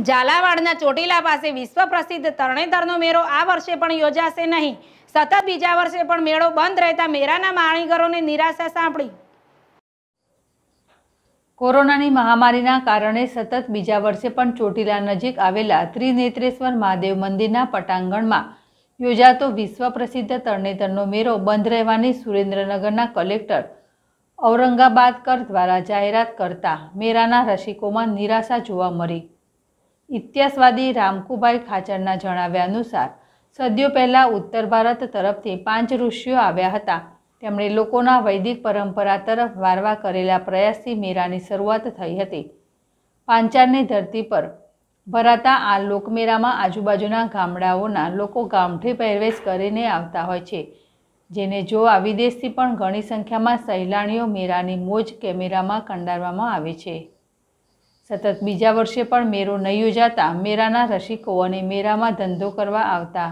ઝાલાવાડના ચોટીલા પાસે વિશ્વ પ્રસિદ્ધ તરણેતરનો મેળો આ વર્ષે પણ યોજાશે નહીં સતત બીજા વર્ષે પણ મેળો બંધ રહેતા મેરાના માણીગરોને નિરાશા સાંભળી કોરોનાની મહામારીના કારણે સતત બીજા વર્ષે પણ ચોટીલા નજીક આવેલા ત્રિનેત્રેશ્વર મહાદેવ મંદિરના પટાંગણમાં યોજાતો વિશ્વ પ્રસિદ્ધ તરણેતરનો મેળો બંધ રહેવાની સુરેન્દ્રનગરના કલેક્ટર ઔરંગાબાદકર દ્વારા જાહેરાત કરતા મેરાના રસિકોમાં નિરાશા જોવા મળી ઇતિહાસવાદી રામકુભાઈ ખાચરના જણાવ્યા અનુસાર સદીઓ પહેલાં ઉત્તર ભારત તરફથી પાંચ ઋષિઓ આવ્યા હતા તેમણે લોકોના વૈદિક પરંપરા તરફ વારવા કરેલા પ્રયાસથી મેરાની શરૂઆત થઈ હતી પાંચારની ધરતી પર ભરાતા આ લોકમેરામાં આજુબાજુના ગામડાઓના લોકો ગામઠી પહેરવેશ કરીને આવતા હોય છે જેને જોવા વિદેશથી પણ ઘણી સંખ્યામાં સહેલાણીઓ મેરાની મોજ કેમેરામાં કંડારવામાં આવે છે સતત બીજા વર્ષે પણ મેરો નહીં યોજાતા મેરાના રસિકો અને મેળામાં ધંધો કરવા આવતા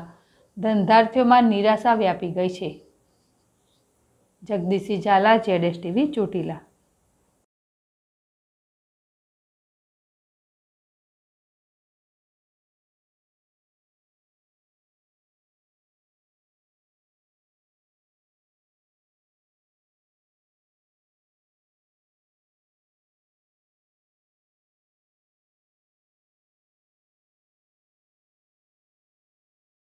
ધંધાર્થીઓમાં નિરાશા વ્યાપી ગઈ છે જગદીશી ઝાલા જેડ ટીવી ચોટીલા